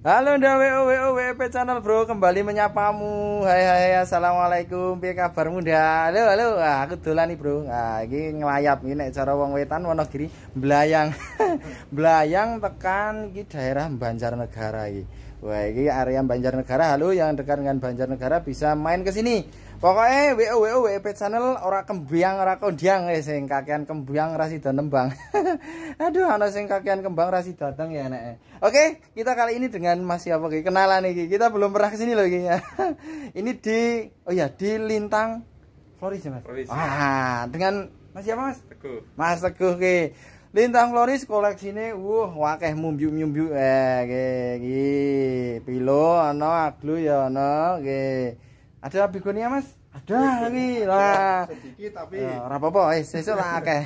Halo nda WO WO WP channel bro kembali menyapamu Hai hai assalamualaikum Piye kabarmu nda Halo halo ah, aku dolan nih bro ah, Ini ngelayap ini cara wong wetan Wonogiri Belayang Belayang tekan ini daerah Banjarnegara ini Wah ini area Banjarnegara Halo yang dekat dengan Banjarnegara bisa main ke sini Pokoknya WO WO pet channel ora kembang ora kondiang ya sing kakean kembang rasi dan nembang. Aduh ana sing kakean kembang rasi datang ya nek. Oke, kita kali ini dengan Mas siapa iki? Kenalan nih Kita belum pernah kesini loh ya. ini di oh ya di Lintang Floris ya Mas. Floris. Ah, dengan Mas siapa Mas? Mas Teguh ki. Lintang Floris koleksi koleksine wuh wakeh mumbiu-mumbiu eh nggih. Pilo ano aglu ya ano nggih. Ada begonia, ya, Mas? Ada iya, iya. lagi lah. Sedikit tapi rapa apa saya suka sesuk lah oke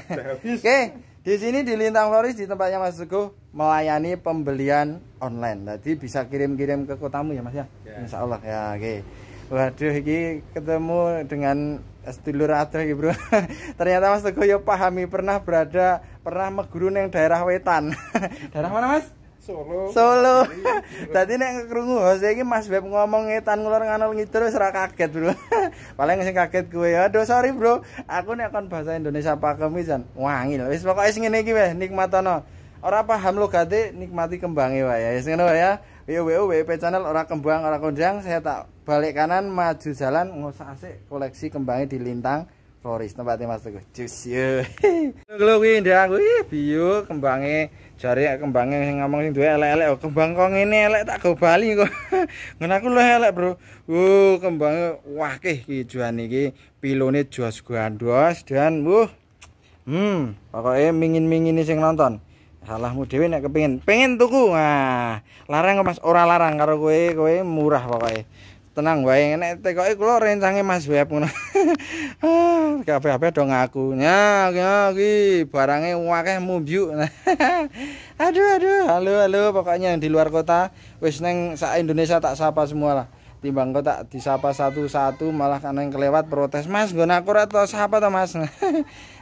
Oke, di sini di Lintang Floris di tempatnya Mas Teguh melayani pembelian online. Jadi bisa kirim-kirim ke kotamu ya, Mas ya. Yeah. Allah ya, oke. Waduh, ini ketemu dengan sedulur adoh ya, Bro. Ternyata Mas Teguh ya pahami pernah berada pernah megurun yang daerah wetan. daerah mana, Mas? Solo. Solo. Iya, iya. Dadi nek krungu saya iki Mas Beb ngomong ngetan ngulur nganul ngidul wis ora kaget, Bro. Paling sing kaget kuwe. Aduh, sorry, Bro. Aku nek kon bahasa Indonesia pakem iki jan wangi lho. Wis pokoke sing ngene iki weh nikmatono. Ora paham logate nikmati kembangnya wae ya. Wis ngono ya. WWO WP channel ora kembang ora konjang saya tak balik kanan maju jalan ngosak asik koleksi kembangnya di lintang Floris tempatnya mas teguh cus yuk luk indah wih biyo kembangnya jari kembangnya ngomong sing dua elek elek oh, kembang kong ini elek tak kau bali aku lu elek bro wuh kembangnya wah keh kejuan pilone juas gandos dan wuh hmm pokoknya mingin mingin sing nonton salahmu dewi nak kepingin pengen tuku nah larang mas orang larang karo kue kue murah pokoknya tenang wae nek tekoke kula rencange Mas Web ngono. Ah, kabeh-kabeh do ngaku. Ya, ya iki barange akeh mumbyuk. aduh aduh, halo halo pokoknya yang di luar kota wis neng sak Indonesia tak sapa semua lah. Timbang kota, disapa satu-satu malah kan yang kelewat protes, "Mas, nggon aku ora tau sapa to, Mas."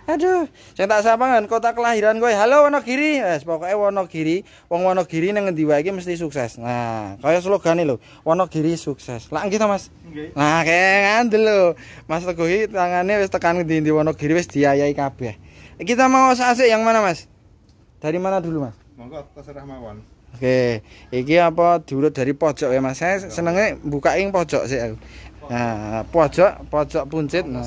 Aduh, sing tak sapangan kota kelahiran gue. Halo Wonogiri. Wes pokoke Wonogiri, wong Wonogiri nang ngendi wae mesti sukses. Nah, kaya slogane lho, Wonogiri sukses. Lah kita Mas? Nah, kaya ngandel lho. Mas Teguh iki tangane wis tekan ngendi-endi Wonogiri wis diayahi kabeh. Kita mau asik yang mana, Mas? Dari mana dulu, Mas? Monggo terserah mawon. Oke, iki apa diurut dari pojok ya Mas. Saya iya. senengnya buka ing pojok sih aku. Nah, pojok, pojok puncit. Nah,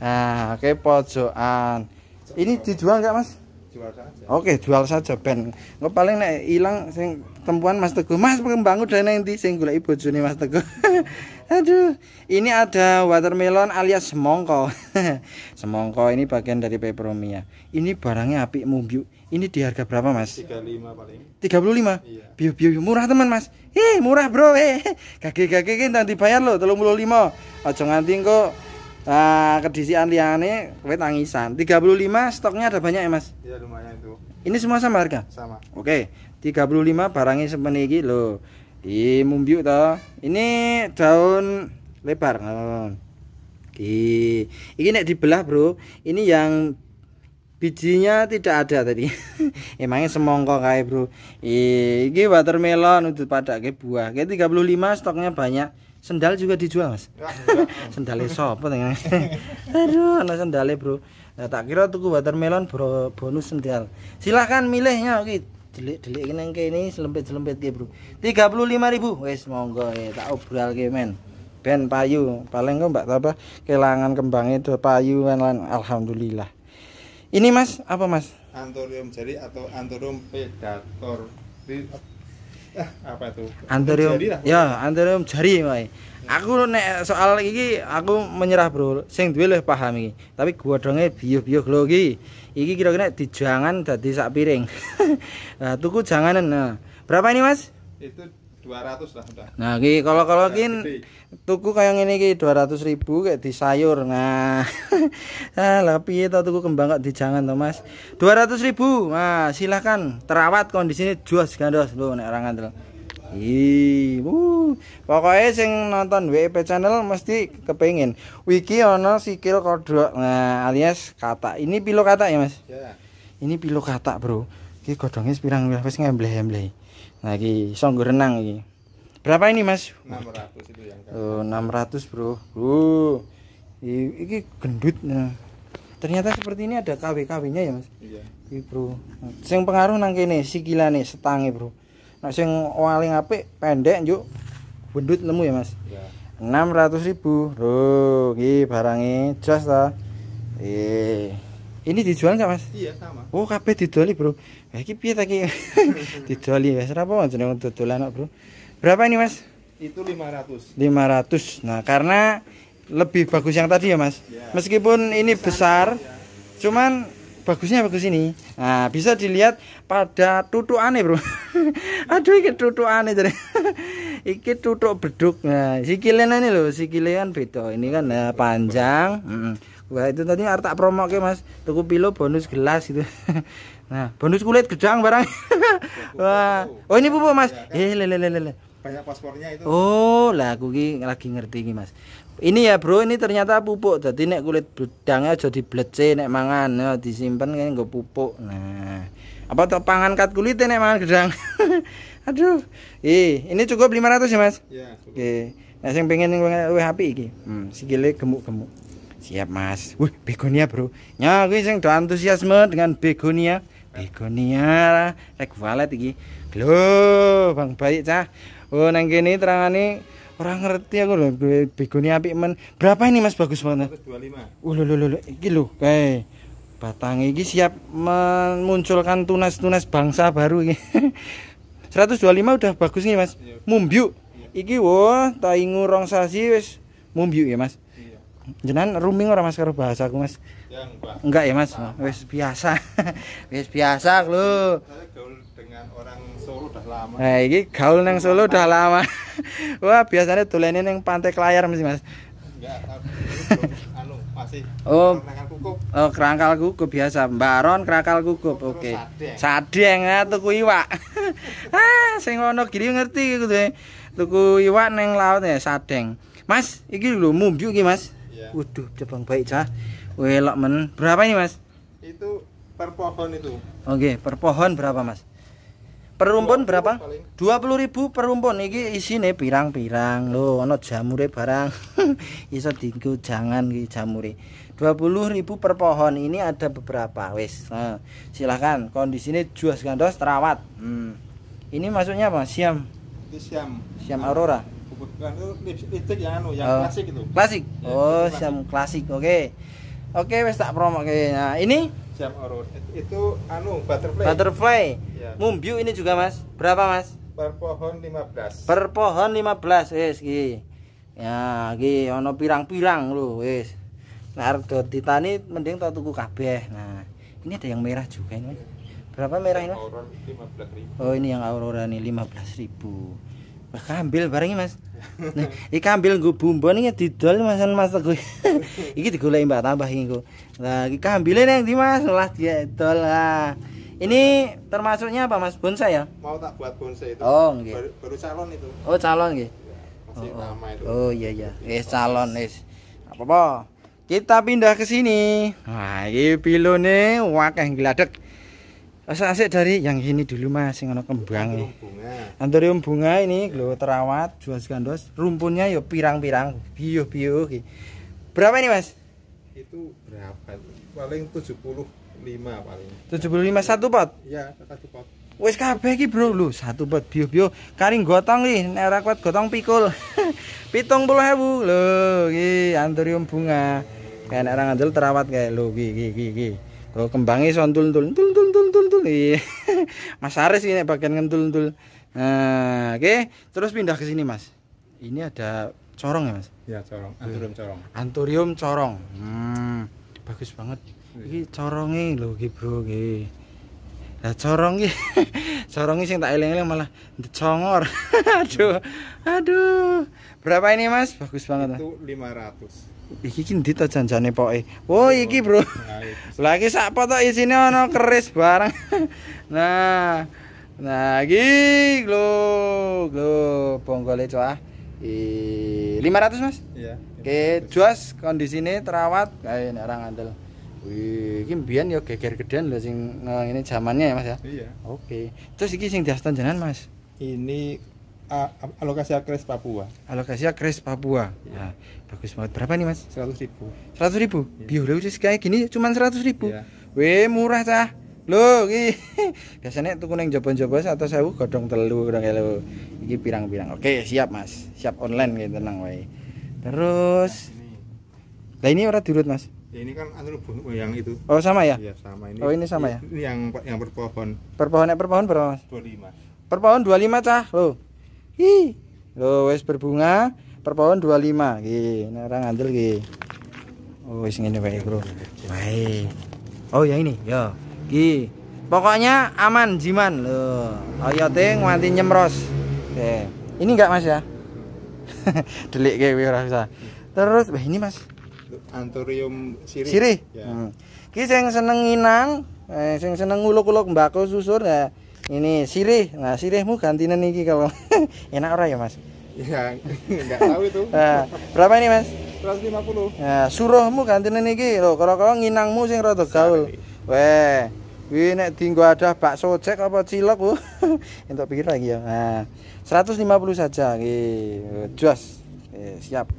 nah oke okay, pojokan. Ini dijual enggak, Mas? Jual saja. Oke, jual saja ben. Engko paling hilang ilang sing tempuan Mas Teguh, Mas pengembangu udah nanti. sing ibu juni Mas Teguh. Aduh, ini ada watermelon alias semongko. semongko ini bagian dari peperomia. Ini barangnya api mumbiu. Ini di harga berapa, Mas? Tiga lima paling. Tiga 35? Iya. Biu biu murah teman, Mas. Ih murah, Bro. Eh, gage-gage bayar nang dibayar puluh lima. ojo nganti kok ah kedisian liane, kowe tangisan. lima. stoknya ada banyak ya, Mas? Iya, lumayan itu. Ini semua sama harga? Sama. Oke. tiga puluh lima barangnya sepeniki lho di mumbiu to, ini daun lebar oh. Ini nek dibelah, Bro. Ini yang bijinya tidak ada tadi. Emangnya semongko kayak Bro. ini watermelon untuk pada ke buah. Ke 35 stoknya banyak. Sendal juga dijual, Mas. Ya, sendale sopo tengah. Aduh, anak sendale, Bro. Nah, tak kira tuku watermelon bro, bonus sendal. Silahkan milihnya, oke delik-delik ini kayak ini selempit-selempit tiga bro lima ribu wes monggo ya tak obral kayak men ben payu paling kok mbak apa kehilangan kembangnya itu payu kan, lan alhamdulillah ini mas apa mas antorium jadi atau antorium predator eh, apa itu antorium jari lah, ya antorium jari mai aku nek soal iki aku menyerah bro sing duwe luwih paham iki tapi godhonge biyo-biyo glo iki iki kira-kira dijangan dadi sak piring nah, tuku janganan nah berapa ini mas itu 200 lah udah nah iki kalau kalau nah, iki tuku kaya ngene iki ratus ribu kayak di sayur nah ah, lah piye to tuku kembang kok dijangan to mas ratus ribu nah silakan terawat kondisinya jos gandos lho nek orang ngantel Ibu, pokoknya Pokoke sing nonton WP channel mesti kepengen. wiki ono sikil kodok. Nah, alias kata. Ini pilo kata ya, Mas? Ya. Ini pilo kata, Bro. Iki godhonge pirang wis ngembleh-embleh. Nah, iki iso renang iki. Berapa ini, Mas? 600 itu yang Oh, 600, Bro. Uh. Iki gendut. Nah. Ternyata seperti ini ada KW-KW-nya ya, Mas? Iya. Iki, Bro. Sing pengaruh nang kene sikilane setange, Bro nah sing paling apik pendek yuk bundut nemu ya mas iya. enam ratus ribu loh ini barangnya jelas ta eh ini dijual nggak mas? iya sama oh kape didoli bro eh kipi tadi didoli ya serapa untuk dodolan bro berapa ini mas? itu 500 500 nah karena lebih bagus yang tadi ya mas ya. meskipun ini besar, besar ya. cuman bagusnya bagus ini nah bisa dilihat pada tutu aneh bro aduh ini tutu aneh jadi iki tutu beduk nah sikilnya ini loh si kilian beda ini kan nah, panjang itu tadi artak promo ke mas tuku pilo bonus gelas itu nah bonus kulit gedang barang wah oh ini pupuk mas iya, kan? eh lele lele banyak paspornya itu oh lah aku ki lagi ngerti ini mas ini ya bro ini ternyata pupuk jadi nek kulit bedangnya jadi blece nek mangan nih ya, disimpan kan nggak pupuk nah apa tuh pangan kat kulit nek mangan gedang aduh ih eh, ini cukup 500 ya mas ya, oke nah yang pengen gue happy iki hmm, sikile gemuk-gemuk siap mas wih begonia bro ya aku yang antusiasme dengan begonia begonia rek valet iki loh bang baik cah oh nang kene terangane orang ngerti aku lho begone apik men berapa ini mas bagus banget 125 uh lho lho lho iki lho kae batang iki siap memunculkan tunas-tunas bangsa baru iki 125 udah bagus nih mas iya. mumbiu iya. iki wah taingu rong sasi wis mumbiu ya mas iya. jenan ruming ora mas karo bahasa aku mas Yang, enggak. ya mas wis biasa wis biasa lho dengan orang Solo udah lama. Nah, ini gaul yang Solo udah lama. Wah, biasanya tulene yang Pantai klayar mesti, Mas. Anu, oh, kerangkal kukup. Oh, kerangkal kukup biasa. Baron kerangkal kukup. Oke. Okay. Sadeng ah tuku iwak. ah, sing ono kiri ngerti gitu ya. Tuku iwak neng laut ya sadeng. Mas, iki dulu mumbu iki, Mas. Iya. Waduh, cepeng baik cah. Welok men. Berapa ini, Mas? Itu per pohon itu. Oke, okay, per pohon berapa, Mas? per rumpun berapa? ribu per rumpun iki nih pirang-pirang lo, jamur jamure barang iso dienggo jangan iki jamure ribu per pohon ini ada beberapa wis nah, eh, silahkan ini juas gandos terawat hmm. ini maksudnya apa siam siam siam aurora listrik yang anu yang oh. klasik itu klasik ya, oh siam klasik oke okay. oke okay, wis tak promoke nah ini jam orut itu anu butterfly butterfly ya. mumbiu ini juga mas berapa mas per pohon 15 per pohon 15 wis iki ya iki ono pirang-pirang lho wis nek arep ditani mending tak tuku kabeh nah ini ada yang merah juga ini berapa merah ini mas? Aurora ribu oh ini yang aurora ini ribu kambil Mas. Nah, iki kambil nggo bumbon iki didol Mas Mas gue. iki digoleki Mbak tambah ini gue nah ini kambile nang ndi Mas? Lah didol lah. Ini termasuknya apa Mas bonsai ya? Mau tak buat bonsai itu. Oh, nggih. Baru, baru calon itu. Oh, calon gitu. ya, oh, lama oh. itu. Oh iya iya. Eh calon wis. Apa-apa. Kita pindah ke sini. Wah, nih. pilone yang geladek Asal asik dari yang ini dulu mas, yang ada kembang nih. Antorium bunga ini, lo terawat, jual gandos, rumpunnya yuk ya pirang-pirang, bio-bio, Okay. Berapa ini mas? Itu berapa? Paling 75 paling. lima satu pot? Ya satu pot. Wes kabeh iki, Bro. Lho, satu pot bio-bio, Karing gotong iki, nek ora kuat gotong pikul. 70.000. Lho, iki anthurium bunga. Kayak nek ora ngandel terawat kayak lho iki iki iki. Oh, kembangi sontul tuntul tuntul tuntul ndul ndul-ndul. Iya. Mas Aris ini bagian ngentul tuntul Nah, oke. Okay. Terus pindah ke sini, Mas. Ini ada corong ya, Mas? Iya, corong. Anturium corong. Anturium corong. Hmm, bagus banget. ini iya. corongnya lho iki, Bro, iki. Lah corong iki corong sing tak eling-eling malah congor. aduh. Aduh. Berapa ini, Mas? Bagus banget. Itu ratus iki ki ndi to janjane poke oh iki bro lagi iki sak potok isine ana keris barang nah nah iki lho lho bonggole coah I, 500 mas? Iya. Oke, jos kondisine terawat kayak nek orang ngandel. Wih, iki mbiyen ya geger gedean lho sing uh, ini zamannya ya Mas ya. Iya. Oke. Terus iki sing diastan jenengan Mas? Ini uh, alokasia akres Papua. Alokasia akres Papua. Ya. ya. bagus banget. Berapa nih mas? Seratus ribu. Seratus ribu. Ya. Biologis kayak gini cuma seratus ribu. Ya. Weh murah cah. Lo, biasanya tuh kuning jaban-jaban atau saya godong telu godong elu. ini pirang-pirang. Oke siap mas. Siap online gitu tenang wae. Terus. Nah ini, nah, orang durut mas. Ya ini kan anu oh, yang itu. Oh sama ya? Iya sama ini. Oh ini sama ya? Ini yang yang berpohon, Perpohonnya perpohon ya berapa mas? lima, berpohon dua lima cah. lo? hi lo wes berbunga per pohon 25 lima nah nara ngandel ki oh wes ngene wae bro wae oh ya ini ya gih pokoknya aman jiman lo oyote nganti nyemros Oke. ini enggak mas ya delik gih ora bisa terus bah ini mas anturium sirih sirih ya. hmm. ki sing seneng nginang eh, sing seneng nguluk-uluk mbako susur ya ini sirih nah sirihmu gantinan iki kalau enak orang ya mas ya enggak tahu itu nah, berapa ini mas 150 nah suruhmu gantinan iki lo kalau kalau nginangmu sih rada gaul weh Wih, nek tinggal ada bakso cek apa cilok bu untuk pikir lagi ya nah 150 saja gitu jos siap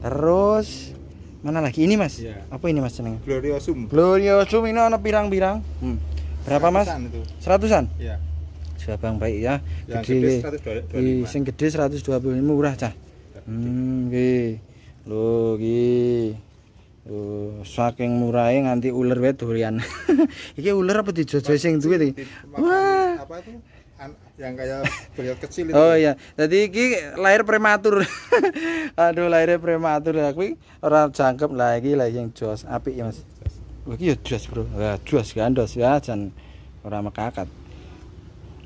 terus mana lagi ini mas ya. apa ini mas jeneng gloriosum gloriosum ini ada pirang-pirang hmm berapa mas? seratusan? iya sudah bang baik ya yang gede, gede 125. yang gede 120 murah cah hmm gih lo gih lo saking murahnya nganti ular wet durian iki ular apa di jodoh yang itu? wah apa itu yang kayak period kecil itu. Oh iya. Jadi iki lahir prematur. Aduh lahirnya prematur lah orang ora jangkep lagi lah yang jos api ya Mas bagi ya jelas bro ya kan gandos ya dan ya, orang mekakat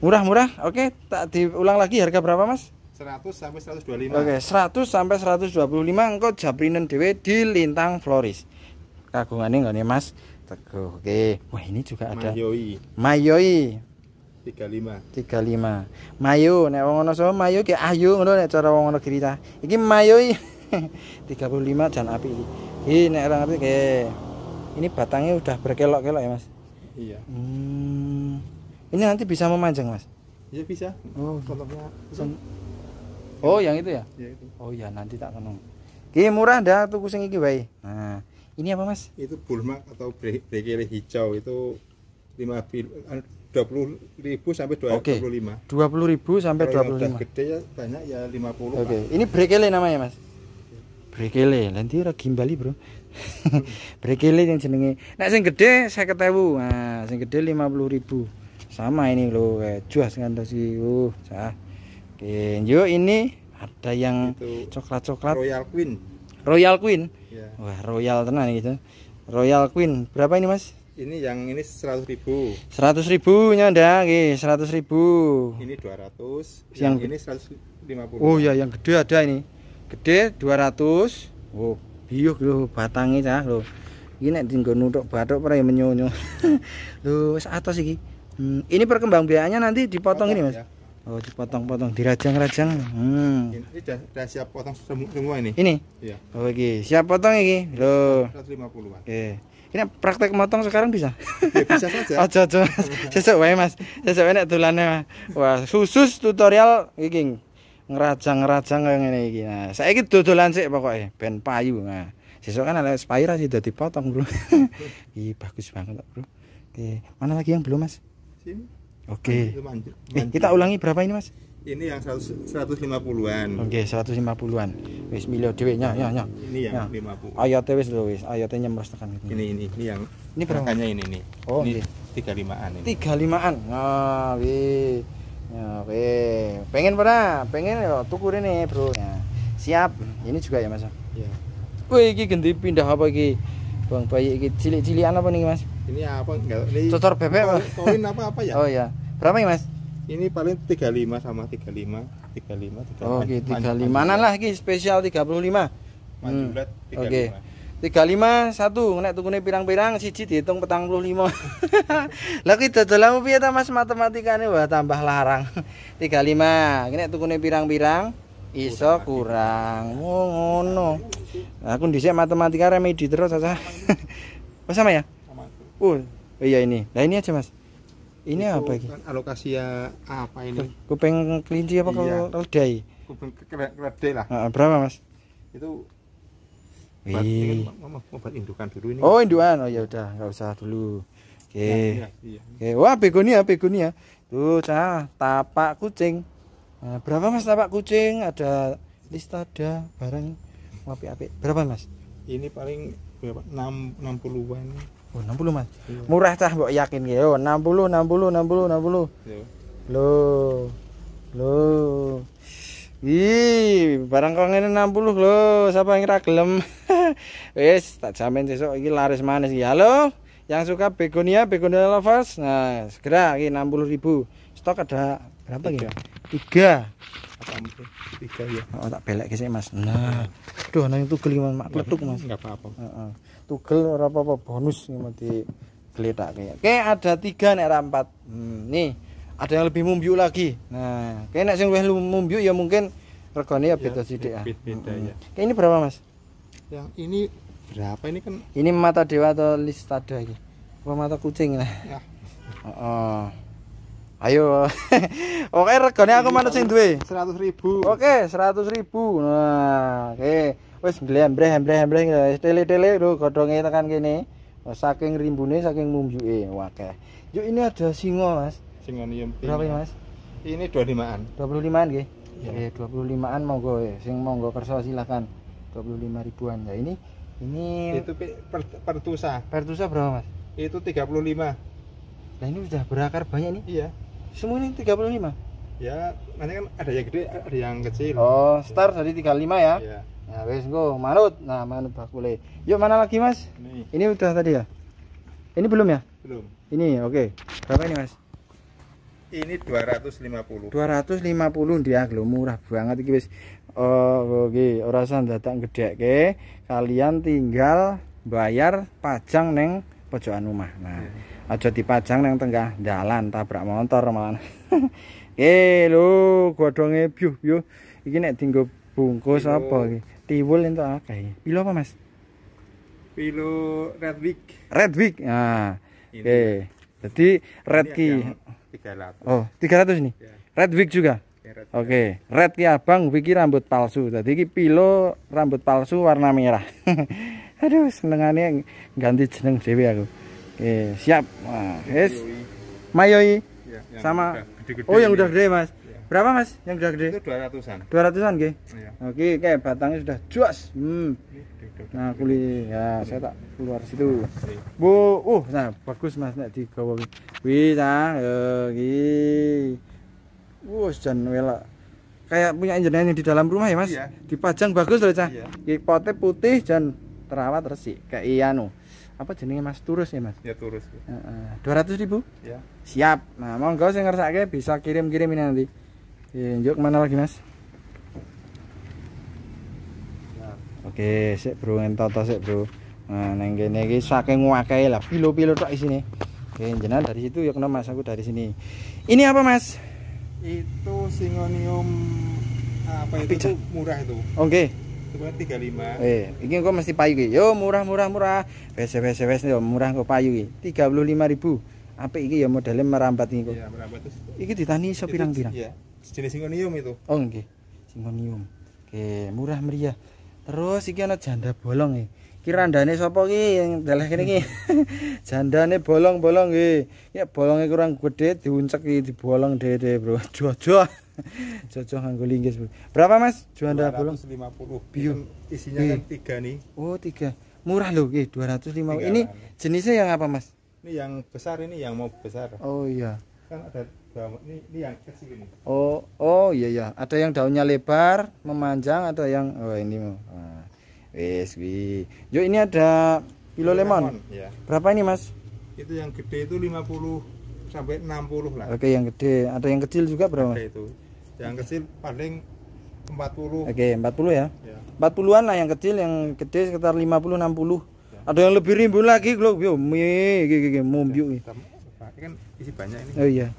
murah-murah oke tak diulang lagi harga berapa mas seratus sampai seratus dua puluh lima. oke seratus sampai seratus dua puluh lima engkau jabrinen dewe di lintang floris ini enggak nih mas teguh oke wah ini juga ada mayoi mayoi 35 lima. mayo nek wong ngono so mayo ki ayu ngono nek cara wong ngono mayoi iki puluh 35 dan api ini, ini ora apik ke ini batangnya udah berkelok-kelok ya mas iya hmm. ini nanti bisa memanjang mas iya bisa oh Tolongnya. oh yang itu ya, ya itu. oh ya nanti tak tenung oke murah dah tuh sing ini bayi. Nah, ini apa Mas? Itu bulmak atau brekele hijau itu 5 bil, 20.000 sampai 25. Oke. Okay. 20.000 sampai Kalau 25. Kalau gede ya banyak ya 50. Oke. Ini brekele namanya Mas. Brekele, nanti ragimbali bali Bro. Brekele yang jenenge. Nek sing saya ketemu Nah, sing gedhe 50.000. Sama ini lho, jos ngantos iki. Uh, sah. Oke, yo ini ada yang coklat-coklat. Royal Queen. Royal Queen. Yeah. Wah, royal tenan gitu. Royal Queen. Berapa ini, Mas? Ini yang ini 100.000. 100.000 nya ndak? Oke, 100.000. Ini 200. Yang, yang ini 150. Oh ya yang gede ada ini. Gede 200. Oke. Oh biuk iya, lo batangnya cah lo gini tinggal dienggo nutuk bathuk pre ya menyonyo lo atas sih iki hmm. ini perkembangbiakannya nanti dipotong Potong, ini Mas ya. Oh dipotong-potong dirajang-rajang. Hmm. Ini sudah, sudah siap potong semua ini. Ini? Iya. oke oh, okay. siap potong iki. lo 150-an. Oke. Ini praktek motong sekarang bisa? Ya bisa saja. Aja aja. sesuai mas Mas. Sesuk tulannya mas Wah, khusus tutorial iki ngerajang-ngerajang kayak gini gini, Nah, saiki dodolan sik pokoke ben payu. Nah, sesuk kan ada spira sih dadi potong, Bro. Ih, bagus banget, Bro. Oke, mana lagi yang belum, Mas? Sini. Oke. Okay. Eh, kita ulangi berapa ini, Mas? Ini yang seratus lima puluhan. Oke, okay, lima puluhan. Wis milih dhewe nya, nya, nya. Ini yang ya. 50. Ayate wis lho wis, ayate nyemres tekan gitu. Ini ini, ini yang ini berapa? ini nih. Oh, ini okay. 35-an ini. 35-an. Nah, wih ya, oke pengen pernah pengen ya tuku ini bro ya. siap ini juga ya mas ya. wih ganti pindah apa ini bang bayi ini cilik apa nih mas ini apa enggak ini cotor bebek koin, koin apa apa ya oh ya berapa ya mas ini paling 35 sama 35 35 35 Oke okay, 35 mana lah ini spesial 35 puluh hmm. 35 oke okay tiga lima satu nek tukune pirang-pirang siji dihitung petang puluh lima lah kuwi dodolan piye ta Mas matematikane wah tambah larang tiga 35 nek tukune pirang-pirang iso kurang oh ngono aku dhisik matematika remedi terus aja apa sama ya sama uh iya ini nah ini aja Mas ini Itu apa ini kan alokasi ya apa ini kupeng kelinci apa iya. kalau keledai kuping keledai lah berapa Mas itu obat iya. ini obat kan indukan dulu ini. Oh indukan, oh ya udah, nggak usah dulu. Oke. Okay. Ya, iya, iya. Oke, wah begonia, begonia. Tuh, cah tapak kucing. Nah, berapa mas tapak kucing? Ada list ada barang ngopi api. Berapa mas? Ini paling berapa? Enam enam puluhan. Oh, 60 mas iya. murah cah mbok yakin ya Oh 60 60 60 60 iya. lo lo Ih, barang kok ngene 60 lho, siapa yang ra gelem. Wis, tak jamin sesuk iki laris manis ya lo? yang suka begonia, begonia lovers. Nah, segera enam puluh ribu, Stok ada berapa iki? Tiga, tiga ya. Oh, tak belek sih Mas. Nah. Aduh, nang tuh geliman Mak iya, letuk Mas. Enggak apa-apa. Heeh. Tugel ora apa-apa bonus iki mau digeletak Oke, ada tiga nih, ra 4. Hmm, nih ada yang lebih mumbiu lagi nah kayaknya nek sing lebih mumbiu ya mungkin regane ya iya, beda sithik ah. ya beda ini berapa mas yang ini berapa ini kan ini mata dewa atau listada ini? apa mata kucing lah ya. oh, oh. ayo oke regane aku mana sing duwe ribu oke seratus ribu nah oke okay. wis mbleh mbleh mbleh gitu. wis tele-tele lho godhonge tekan kene saking rimbunnya, saking mumjuke Oke. yuk ini ada singo mas dengan yempi. Berapa ini, Mas? Ini 25-an. 25-an nggih. Iya. Nggih, yeah. 25-an monggo ya. Sing monggo kersa silakan. 25 ribuan. Ya ini ini itu per, pertusa. Pertusa berapa, Mas? Itu 35. Nah, ini sudah berakar banyak nih. Iya. Semua ini 35 ya nanti kan ada yang gede ada yang kecil oh start dari 35 ya ya, ya nah, wes go manut nah manut bakule yuk mana lagi mas ini. ini udah tadi ya ini belum ya belum ini oke okay. berapa ini mas ini 250 250 dia lho murah banget iki wis oh oke ora datang dadak gedhekke kalian tinggal bayar pajang neng pojokan rumah nah iya. aja dipajang neng tengah jalan tabrak motor malah eh lu godhonge biuh-biuh iki nek dienggo bungkus Pilo. apa iki tiwul apa akeh pilo apa Mas pilo Redwig Redwig nah oke okay. jadi Redki 300. Oh, 300 nih. Ya. Red wig juga. Ya, Oke, okay. red ya Bang, wigi rambut palsu. Tadi ki pilo rambut palsu warna merah. Aduh, senengane ganti jeneng dhewe aku. Oke, okay, siap. Nah, Mayoi. Ya, sama gede -gede Oh, yang udah gede, Mas. Berapa Mas yang udah gede? Itu 200-an. 200-an nggih. Iya. Oke, kayak batangnya sudah juas. Hmm. Nah, kulit ya saya tak keluar situ. Iya. Bu, uh, nah bagus Mas nek di kuwi. Wih, nah, ya, iki. Uh, Wes jan welak. Kayak punya jenengan yang di dalam rumah ya, Mas. Iya. Dipajang bagus loh, Cah. Iya. Iki pote putih dan terawat resik kayak iya no apa jenisnya Mas Turus ya Mas? Ya Turus. dua Ya. ratus ribu Ya. Siap. Nah, monggo ngerasa ngersake bisa kirim-kirim ini nanti. Oke, jok mana lagi mas? Nah. Oke, sik bro entot sik bro. Nah, neng kene iki saking wakai lah, pilo-pilo tok isine. Oke, jenengan dari situ yuk ya kena Mas, aku dari sini. Ini apa Mas? Itu singonium ah, apa itu Pica. murah itu. Oke. Okay. tiga lima. Eh, ini kok mesti payu iki. Yo murah-murah murah. Wes wes wes yo murah kok payu iki. 35.000. Apik iki ya modelnya merambat iki kok. Iya, merambat terus. Iki ditani sepirang-pirang. Iya jenis singonium itu oh nggih singonium oke murah meriah terus iki ana janda bolong nih kira andane sapa ki yang dalah kene ki jandane bolong-bolong nggih ya bolongnya kurang gede diuncek iki dibolong dhewe bro jojo jojo nganggo linggis bro berapa mas janda bolong 250 biu isinya Bih. kan tiga nih oh tiga murah loh ki 250 ini jenisnya yang apa mas ini yang besar ini yang mau besar oh iya kan ada ini, ini yang kecil ini. Oh, oh iya ya. Ada yang daunnya lebar, memanjang atau yang oh ini mau. Ah, Wes, wi. Yo ini ada kilo lemon. ya. Berapa ini, Mas? Itu yang gede itu 50 sampai 60 lah. Oke, yang gede. Ada yang kecil juga berapa? Ada itu. Yang kecil paling 40. Oke, 40 ya. ya. 40-an lah yang kecil, yang gede sekitar 50 60. Ya. Ada yang lebih rimbun lagi, Glo. Yo, mi, gigi, mumbiu. Kan isi banyak ini. Oh iya.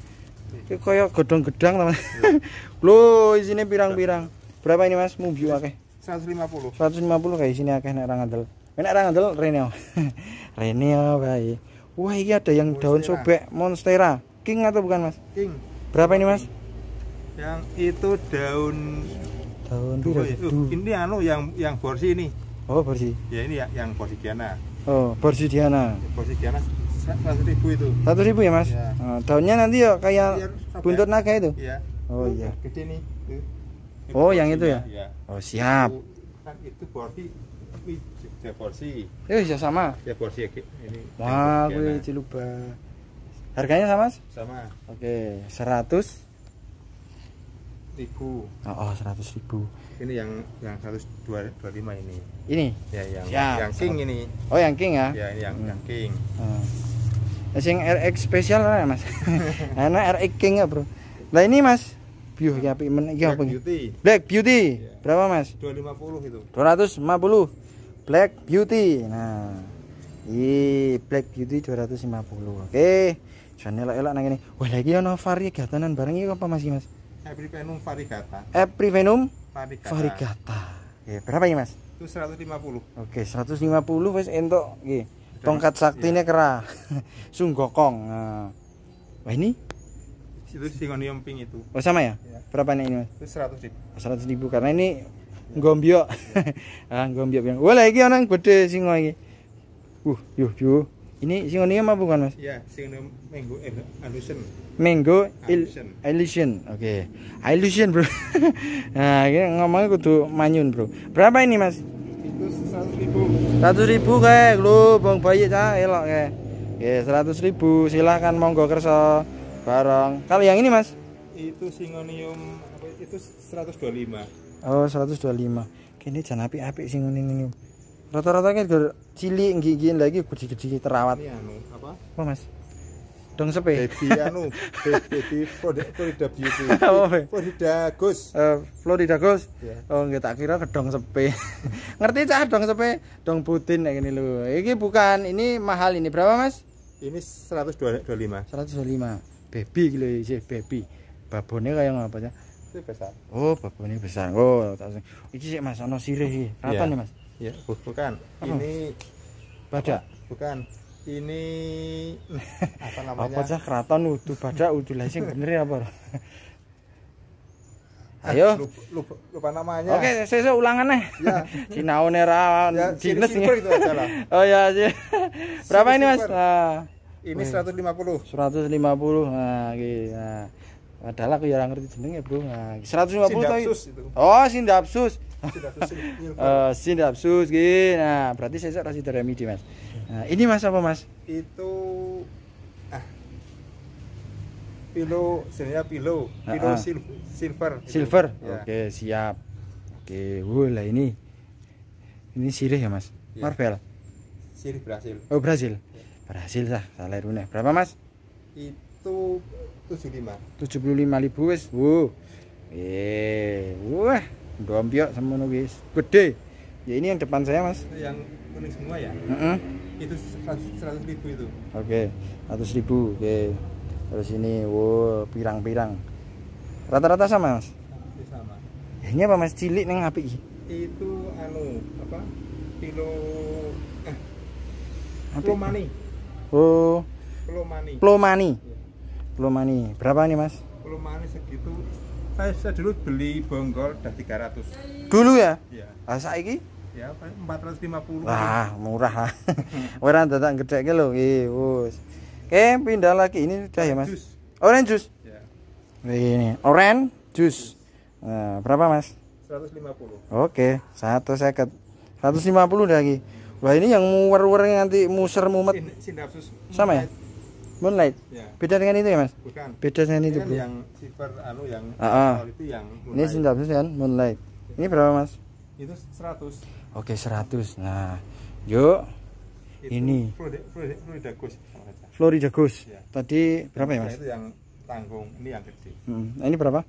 Ini kaya gedang gedang teman. Iya. Lho, isine pirang-pirang. Berapa ini, Mas? Mumbiu akeh. 150. 150 kayak isine akeh nek ra ngandel. Nek ra ngandel Reneo. Reneo bae. Wah, ini ada yang daun sobek Monstera. King atau bukan, Mas? King. Berapa ini, Mas? Yang itu daun daun itu. ini anu yang yang borsi ini. Oh, borsi. Ya ini ya, yang, yang borsi Diana. Oh, borsi Diana. Borsi Diana satu ribu itu satu ribu ya mas ya. Oh, daunnya nanti ya kayak iya, buntut naga itu Ya. oh iya gede nih itu. oh yang itu ya? ya oh siap itu, kan itu porsi ya porsi eh ya sama Ya porsi ini wah gue ciluba harganya sama mas? sama oke seratus ribu oh, oh ribu ini yang yang 125 ini ini ya yang yang king ini oh yang king ya ya ini yang hmm. yang king hmm sing RX spesial lah Mas ana RX King ya Bro nah ini Mas Bio ya apik men iki apa Beauty Black Beauty yeah. berapa Mas 250 itu 250 Black Beauty nah i Black Beauty 250. Oke. Okay. Jane elok-elok nang kene. Wah, lagi ono varigatanan bareng iki apa Mas Mas? Venom varigata. Every varigata. varigata. Oke, berapa ini Mas? Itu 150. Oke, okay, 150 wis entuk nggih tongkat sakti ini iya. kerah sunggokong nah. wah ini itu singon yomping itu oh sama ya, iya. berapa nih ini mas seratus ribu oh, seratus ribu karena ini ya. gombio ah gombio bilang wah lagi orang gede singon lagi uh yuh yuh ini singonia apa bukan mas? Ya singon mango illusion. Eh, mango illusion. illusion, oke, illusion bro. nah, ngomongnya kudu manyun bro. Berapa ini mas? 100 ribu kayak lu bang bayi cah elok ya ya 100 ribu silahkan monggo kerso bareng kalau yang ini mas itu singonium itu 125 oh 125 kini jangan api-api singonium ini rata-rata kan cilik gigi lagi gede-gede terawat ini anu apa apa mas dong sepe baby anu baby Florida Beauty Florida Gus uh, eh, Florida Gus yeah. oh nggak tak kira ke dong sepe ngerti cah dong sepe dong putin kayak gini lu ini bukan ini mahal ini berapa mas ini 125 125 baby gila sih baby babonnya kayak ngapa ya besar oh babonnya besar oh tak ini sih mas ono sirih rata yeah. nih mas ya yeah. bukan ini badak bukan ini apa namanya? Apa aja keraton udu badak udu lesing bener ya bro eh, Ayo. Lupa, lupa, lupa namanya. Oke, okay, saya, saya ulangan nih. Ya. Sinaone ra jenis ya. Itu Oh ya, ya. Berapa ini, Mas? Nah. Ini 150. 150. Nah, gitu. Nah. Padahal aku ya ngerti ya Bro. Nah, 150 sindapsus itu. Oh, sindapsus sindap eh, sinapsus gini. Nah, berarti saya rasi remedi, Mas. Nah, ini Mas apa, Mas? Itu pillow ah. Pilo, sebenarnya pilo, pilo silver. Silver. ya. Oke, siap. Oke, okay. Wuh, lah ini. Ini sirih ya, Mas? Ya. Marvel. Sirih brazil Oh, brazil Ya. Brasil sah, salah rune. Berapa, Mas? Itu 75. ribu wes Wuh. Eh, wah dua dombiok sama nulis gede ya ini yang depan saya mas yang kuning semua ya uh -uh. itu seratus ribu itu oke okay. seratus ribu oke okay. terus ini wow pirang-pirang rata-rata sama mas ya, ini apa mas cilik neng api? itu anu apa pilo eh plomani oh plomani plomani plomani berapa nih mas plomani segitu saya dulu beli bonggol udah 300 dulu ya? iya nah, ini? ya 450 wah murah ah. lah orang datang gede ke loh oke pindah lagi ini sudah ya mas? jus orange jus? iya ini orange jus nah, berapa mas? 150 oke satu seket 150 lagi wah ini yang muwer wer nanti muser mumet sinapsus sama ya? Moonlight. Ya. Beda dengan itu ya, Mas? Bukan. Beda dengan ini itu, kan Bu. Yang silver anu yang ah, ah. itu yang Moonlight. Ini sendal kan Moonlight. Ini berapa, Mas? Itu seratus. Oke, seratus. Nah, yuk. Itu ini Florida, Florida, Florida Ghost. Florida Ghost. Ya. Tadi berapa ya, Mas? Itu yang tanggung, ini yang gede. Hmm. Nah, ini berapa?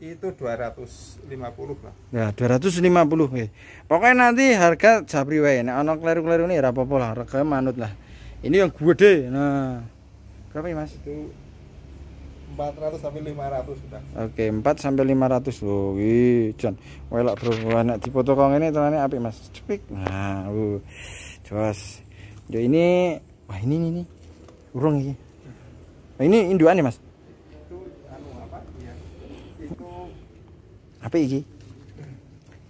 itu dua ratus 250 lah. Ya, dua ratus 250. puluh Pokoknya nanti harga Jabriway. wae anak ana kleru-kleru ne ora lah, Harga manut lah ini yang gede nah berapa ya mas itu 400 sampai 500 sudah oke 4 sampai 500 loh wih John welak bro anak dipoto kong ini tangannya api mas cepik nah uh jos Jadi ini wah ini nih nih urung ini nah, ini induan ya mas itu anu apa ya itu apa ini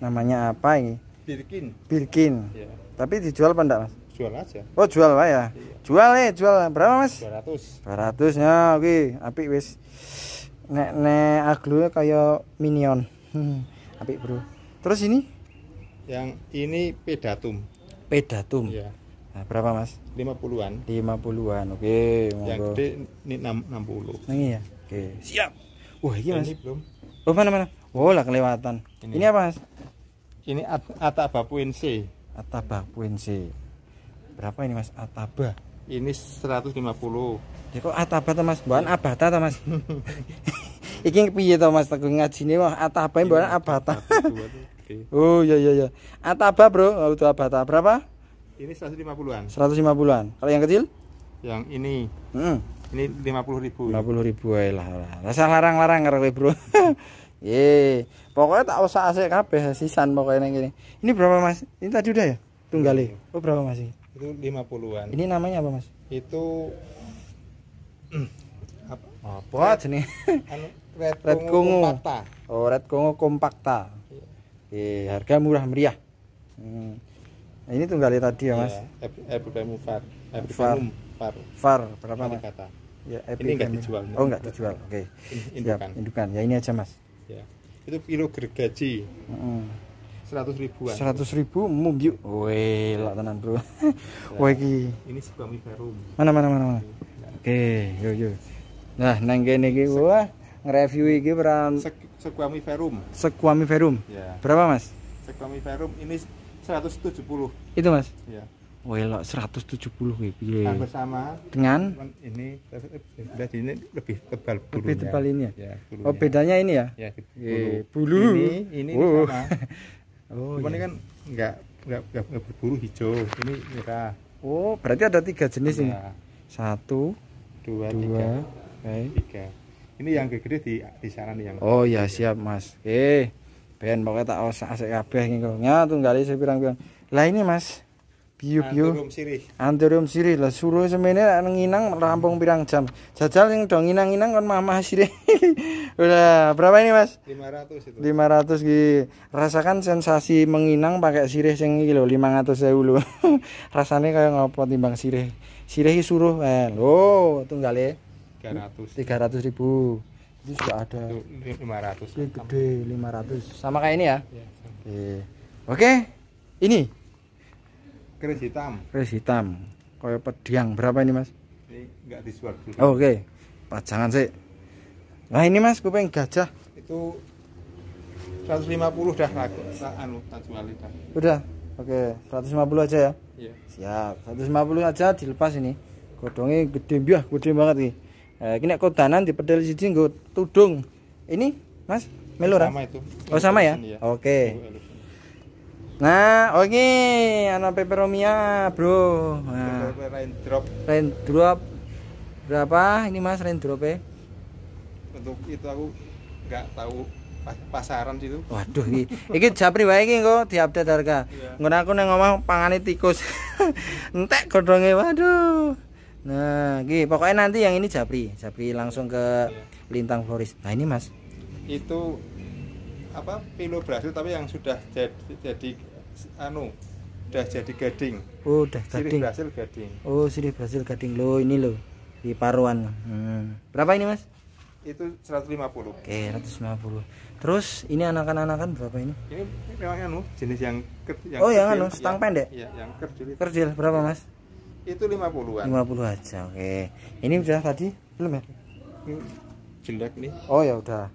namanya apa ini Birkin Birkin ya. tapi dijual apa enggak mas jual aja oh jual pak ya iya. jual nih eh, jual berapa mas 200 200 ya oke okay. apik wis nek nek aglu kayak minion hmm. apik bro terus ini yang ini pedatum pedatum iya. nah, berapa mas 50-an 50-an oke okay, yang gede ini 60 nah, iya oke okay. siap wah iya, ini mas belum oh mana mana oh lah kelewatan ini, ini apa mas ini At Atabapuin C Atabapuin C berapa ini mas ataba ini 150 ya kok ataba tuh mas bukan abata tuh mas ini piye to Mas ngaji ini wah ataba iya, bukan abata. oh iya iya iya. Ataba Bro, oh, itu abata. Berapa? Ini 150-an. 150-an. Kalau yang kecil? Yang ini. Hmm. Ini ribu ribu ribu lah. Rasa larang-larang karo Bro. Ye, pokoknya tak usah asik kabeh sisan pokoknya ini. Ini berapa Mas? Ini tadi udah ya? Tunggal e. iya, iya. Oh berapa Mas ini? itu 50-an ini namanya apa mas itu apa, apa oh, ini. Anu, red, red kungu, kompakta oh red kungu kompakta iya. Yeah, harga murah meriah hmm. nah, ini tunggali ya tadi ya mas yeah, iya, epidemi far epidemi far far berapa mas kata ya, ini enggak dijual oh enggak dijual oke okay. indukan. indukan ya ini aja mas ya. itu kilo gergaji mm -hmm seratus ribuan seratus ribu mumbiu weh lah tenan bro weh ini ki ini ferum mana mana mana mana oke okay, yo nah nang kene gue wah nge-review iki peran ferum sekuami ferum ya. berapa mas ferum ini 170 itu mas ya seratus 170 ya Nah, bersama dengan ini jadi eh, ini lebih tebal bulunya. Lebih tebal ini ya. ya oh bedanya ini ya. Ya bulu. bulu. Ini ini oh. sama. oh cuman iya. ini kan enggak, enggak enggak berburu hijau ini merah oh berarti ada tiga jenis ini satu dua, dua tiga okay. tiga ini yang gede di di sana nih yang oh ya siap mas eh ben pokoknya tak usah asik kabeh ngko ya tunggali saya pirang-pirang lah ini mas Biyu-biu. Anturum sirih. Anturum sirih lah suruh semene nginang rampung pirang jam. Jajal yang dong nginang-nginang kon mamah sirih. Udah, berapa ini, Mas? 500 itu. 500 iki. Rasakan sensasi menginang pakai sirih sing iki lho 500.000 lho. Rasane kaya ngopo timbang sirih. Sirih iki suruh, eh, lho tunggale 300. 300 ribu itu sudah ada 500 ini gede 500 sama kayak ini ya, ya oke okay. okay. ini keris hitam keris hitam kaya pediang berapa ini mas enggak disuar oh, oke okay. pajangan sih nah ini mas kuping gajah itu 150 dah lagu anu tak udah oke okay. 150 aja ya iya siap 150 aja dilepas ini godongnya gede biah gede banget nih eh, ini kodanan di pedal siji tudung ini mas melurah. sama itu oh sama ya iya. oke okay. Iya. Nah, oke, okay. anak peperomia, bro. Nah, raindrop. Raindrop berapa? Ini mas raindrop ya? Untuk itu aku nggak tahu pasaran situ. Waduh, ini, ini japri wae ini kok diupdate harga. Yeah. Ngono aku nang ngomong pangane tikus. Entek godhonge, waduh. Nah, gini pokoknya nanti yang ini japri, japri langsung ke yeah. lintang floris. Nah ini mas. Itu apa pilo berhasil tapi yang sudah jadi, jadi anu udah jadi gading. Oh, udah gading. Sirih Brasil gading. Oh, sirih Brasil gading. Lo ini lo, Di paruan. Hmm. Berapa ini, Mas? Itu 150. Oke, 150. Terus ini anakan-anakan berapa ini? Ini memang anu, jenis yang ker, yang Oh, yang anu, stang yang, pendek. Iya, yang kerdil. Kerdil berapa, Mas? Itu 50-an. 50 aja. Oke. Ini sudah tadi belum ya? Jendak nih. Oh, ya udah.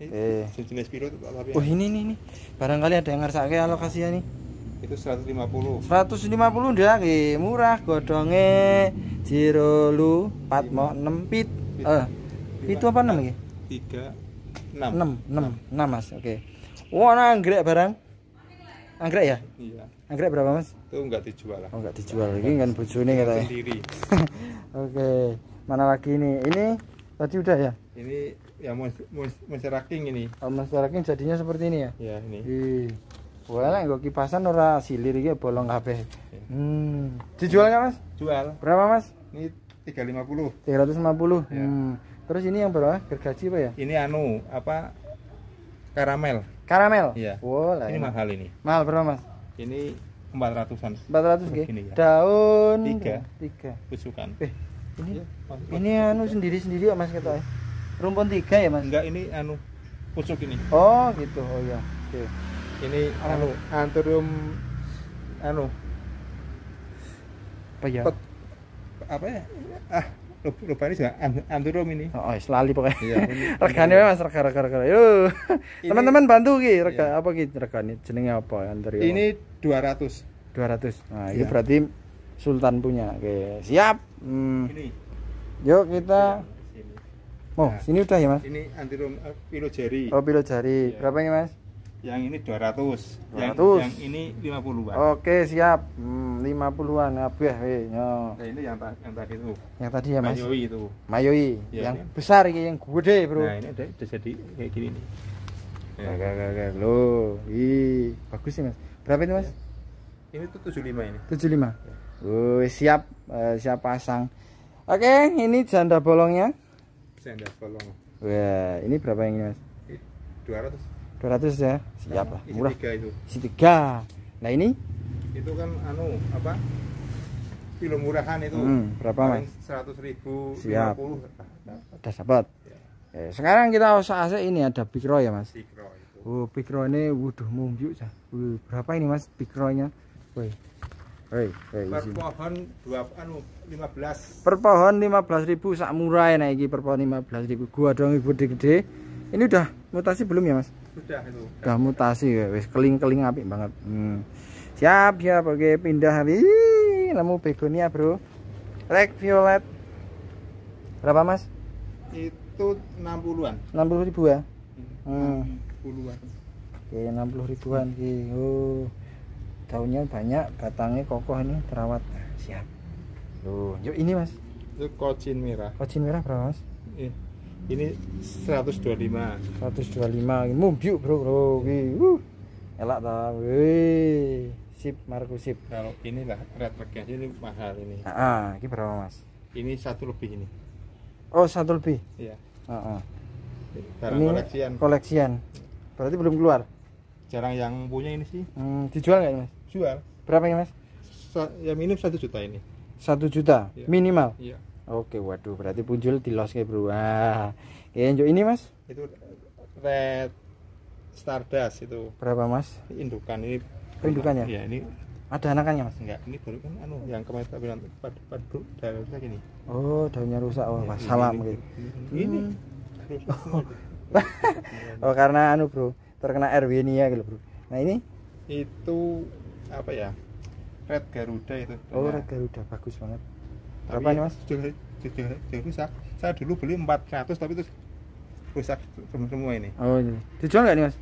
eh. Jenis biru itu Oh, ini nih nih. Barangkali ada yang ngersake alokasinya nih itu 150 150 ndak murah godongnya jiro lu mau enam pit eh itu apa 6 ya tiga enam enam enam 6 Mas oke okay. wah anggrek barang anggrek ya iya anggrek berapa Mas itu enggak dijual lah oh enggak dijual lagi kan ini katanya sendiri oke okay. mana lagi ini ini tadi udah ya ini ya monster, monster, monster ini oh monster jadinya seperti ini ya iya ini Hi. Boleh gue kipasan ora silir gitu bolong HP Hmm. Dijual nggak Mas? Jual. Berapa Mas? Ini 350. 350. Ya. Hmm. Terus ini yang berapa? Gergaji Pak ya? Ini anu apa karamel. Karamel? Iya. Boleh. Ini mahal ini. Mahal berapa Mas? Ini 400-an. 400 ratus Ya. Daun Tiga. Tiga. Busukan. Eh, ini ya, ini anu sendiri-sendiri ya Mas kita? Rumpon tiga ya Mas? Enggak, ini anu pucuk ini. Oh, gitu. Oh ya. Oke. Okay ini anu. anu anterium anu apa ya Pet, apa ya ah lupa ini juga anturum ini oh, oh selalu pokoknya rekan regane mas rega rega rega yo teman-teman bantu ki rega iya. apa ki rekan. jenenge apa ya, anturum ini dua ratus, dua ratus. nah ini iya. berarti sultan punya oke siap hmm. ini yuk kita iya. oh nah, sini udah ya mas ini anturum uh, eh, pilo jari oh pilo jari iya. berapa ini mas yang ini 200, 200. Yang, yang ini 50-an. Oke, siap. Hmm, 50-an abah ya Nah, ini yang, ta yang tadi itu. Yang tadi ya, Mas. Mayoi itu. Mayoi. Ya, yang ini. Iya. besar ini yang gede, Bro. Nah, ini udah, jadi kayak gini nih. Ya. Gak, gak, gak. Loh, ih, bagus sih, Mas. Berapa ini, Mas? Ya. Ini tuh 75 ini. 75. Ya. Oh, siap uh, siap pasang. Oke, okay, ini janda bolongnya. Janda bolong. Wah, ini berapa yang ini, Mas? 200. 200 ya siap lah murah isi tiga itu isi tiga nah ini itu kan anu apa Film murahan itu hmm, berapa mas 100 ribu siap 50. udah dapat ya. Ya, sekarang kita usah AC ini ada pikro ya mas pikro itu. oh pikro ini wuduh ya. uh, berapa ini mas pikronya woi Woi, hei, per pohon dua anu 15. Per pohon 15.000 sak murah ya nah iki per pohon 15.000. Gua dong ibu gede-gede. Ini udah mutasi belum ya, Mas? sudah itu sudah mutasi ya wis keling-keling apik banget hmm. siap siap oke pindah hari lemu begonia bro rek violet berapa mas itu 60-an 60 ribu ya hmm. 60-an hmm. oke 60 ribuan oke. oh daunnya banyak batangnya kokoh ini terawat siap Loh, yuk ini mas itu kocin merah kocin merah berapa mas iya ini 125 125 mumbiu bro bro wih uh. elak ta wih sip marku sip kalau ini lah red regas ini mahal ini ah, ini berapa mas ini satu lebih ini oh satu lebih iya ah, ah. Barang ini koleksian koleksian berarti belum keluar jarang yang punya ini sih hmm, dijual nggak mas jual berapa ini mas Sa ya minim satu juta ini satu juta ya. minimal iya Oke, waduh, berarti punjul di los kayak bro. Wah, ya ini mas? Itu red Stardust itu. Berapa mas? Indukan ini. Oh, indukan ya? Iya, ini ada anakannya mas? Enggak, ini baru kan anu yang kemarin tapi bilang padu padu daun rusak ini. Oh, daunnya rusak. Wah, oh, iya, Mas ya, salam ini. Ini. Hmm. Oh. karena anu bro, terkena Erwinia ya, gitu bro. Nah ini? Itu apa ya? Red Garuda itu. Oh, nah. Red Garuda bagus banget berapa nih mas? Sudah, sudah, sudah rusak saya dulu beli 400 tapi terus rusak semua ini oh iya dijual nggak nih mas?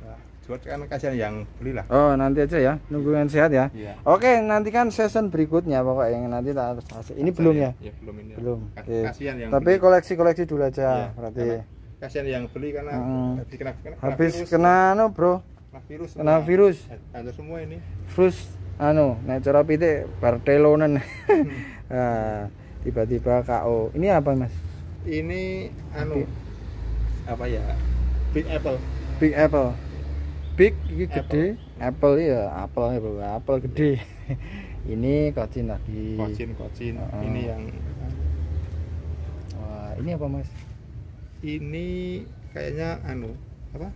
Nah, jual kan kasihan yang belilah. oh nanti aja ya nunggu yang sehat ya iya. oke kan season berikutnya pokoknya yang nanti tak harus kasih ini belum ya? Iya, belum ini belum ya. kasihan yang tapi koleksi-koleksi dulu aja iya, berarti kasihan yang beli karena hmm. kena, kena, kena habis virus, kena anu bro kena virus kena semua. virus eh, ada semua ini virus anu naik cara pitik Barcelonan hmm. nah, tiba-tiba KO ini apa mas ini anu Big. apa ya Big Apple Big Apple Big ini Apple. gede Apple ya Apple ya Apple, Apple gede ini kocin lagi kocin kocin uh, ah. ini yang wah ini apa mas ini kayaknya anu apa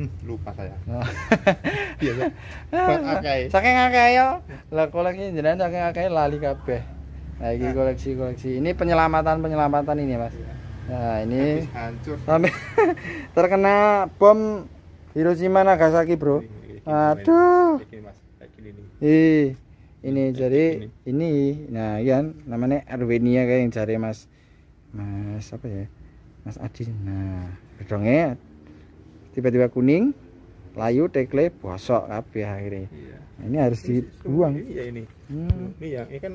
Hmm, lupa saya. Biasa. Oh. Pakai. Saking akeh yo. Lah koleksi jenengan saking akeh lali kabeh. Nah, iki nah. koleksi-koleksi. Ini penyelamatan-penyelamatan ini, Mas. Iya. Nah, ini Habis hancur. terkena bom Hiroshima Nagasaki, Bro. Aduh. Ini, Ini. jadi ini. Nah, iya kan namanya Arwenia kayak yang cari Mas. Mas apa ya? Mas Adi. Nah, gedongnya tiba-tiba kuning layu tekle bosok kabeh akhirnya iya. nah, ini harus ini, dibuang iya ini hmm. ini yang ini kan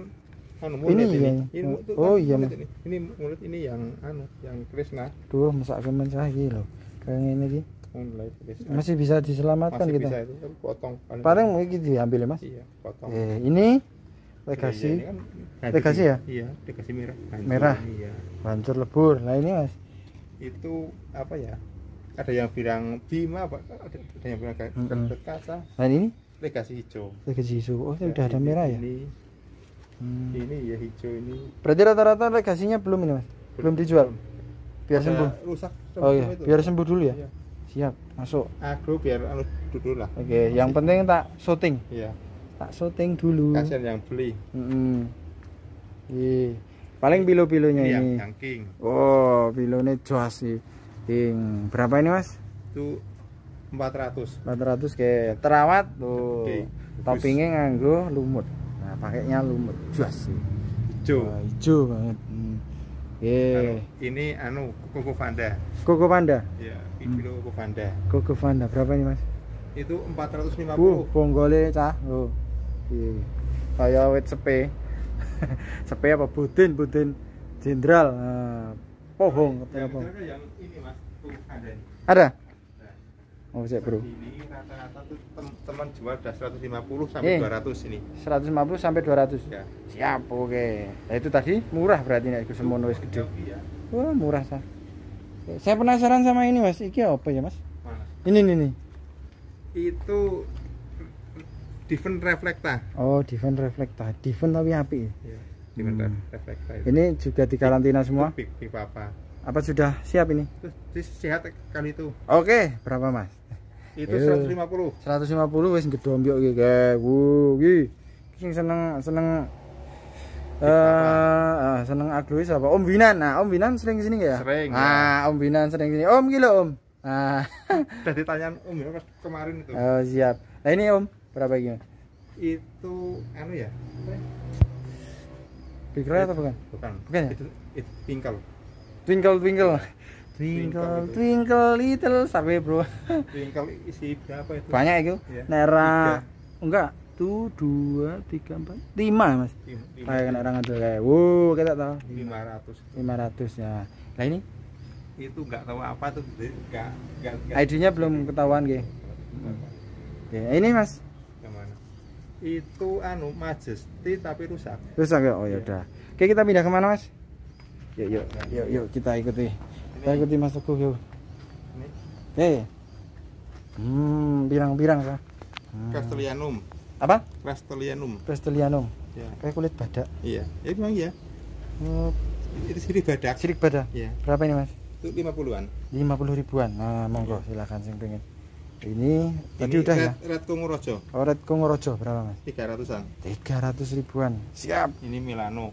anu mulut ini, ya. ini. ini mulut, oh kan iya mulut ini. ini mulut ini yang anu yang Krishna tuh masak kemen lagi loh kayak ini sih masih bisa diselamatkan masih kita bisa itu, potong paling mungkin diambil ya mas iya potong eh, ini legasi iya, kan, legasi ya iya legasi merah hancur, merah iya. hancur lebur nah ini mas itu apa ya ada yang bilang Bima apa ada, ada yang bilang Kerkasa ah. hmm. nah ini legasi hijau legasi hijau oh ya, udah ada merah ya ini, hmm. ini ya hijau ini berarti rata-rata legasinya belum ini mas belum, belum dijual biar ada sembuh rusak oh iya itu. biar sembuh dulu ya iya. siap masuk agro biar anu dulu lah oke okay. yang penting tak syuting iya tak syuting dulu kasihan yang beli mm -hmm. Iya. paling bilo-bilonya iya, ini yang king. oh bilonya jelas sih Ting. Berapa ini, Mas? Itu 400. 400 ke terawat tuh. Okay. Toppingnya nganggo lumut. Nah, pakainya lumut. sih Hijau. Uh, hijau banget. Hmm. Yeah. Ini anu koko panda. Koko panda. Iya, kilo hmm. koko panda. Koko panda berapa ini, Mas? Itu 450. Uh, bonggole cah. Oh. Iya. Kayak wit sepe. sepe apa budin, budin jenderal. Nah, pohong apa apa? yang ini mas ada ini. ada nah, Oh, siap, Bro. Ini rata-rata tuh teman jual ada 150 eh. sampai dua 200 ini. 150 sampai 200. Ya. Siap, oke. Okay. Nah, itu tadi murah berarti nih Gus Mono noise gede. Iya. Wah, murah sah. Saya penasaran sama ini, Mas. Iki apa ya, Mas? Mana? Ini nih nih. Itu Diven Reflekta. Oh, Diven Reflekta. Diven tapi api. ya dengan hmm. refleks ini juga di karantina semua big, big apa apa sudah siap ini sehat kali itu oke berapa mas itu Yuh. 150 150 wis gedombok iki wuh iki sing seneng seneng eh uh, seneng aglois apa Om Binan nah Om Binan sering sini gak ya sering nah ya. Ah, Om Binan sering sini. Om gila Om nah ah. dari tanyaan Om ya pas kemarin itu oh siap nah ini Om berapa gini itu anu ya Big Red atau bukan? Bukan. Bukan ya? Itu, Twinkle. Twinkle Twinkle. Twinkle, twinkle little sampai bro. Twinkle isi berapa itu? Banyak itu. Ya. Nera enggak satu dua tiga empat lima mas kayak kena orang tuh kayak wow kita tahu lima ratus lima ratus ya nah ini itu nggak tahu apa tuh nggak ID-nya belum ketahuan gitu hmm. ini mas itu anu majesty tapi rusak rusak ya oh ya iya. udah oke kita pindah kemana mas yuk yuk yuk yuk kita ikuti ini. kita ikuti mas teguh yuk ini hey. hmm birang birang kan hmm. castellanum apa castellanum castellanum ya. kayak kulit badak iya itu ya, memang ya oh. itu sirik badak sirik badak iya berapa ini mas itu lima puluhan lima puluh ribuan nah monggo ya. silahkan sing pengen ini, tadi udah ya? Red kongorojo Oh, Red kongorojo berapa, Mas? 300-an. 300 ribuan. Siap. Ini Milano.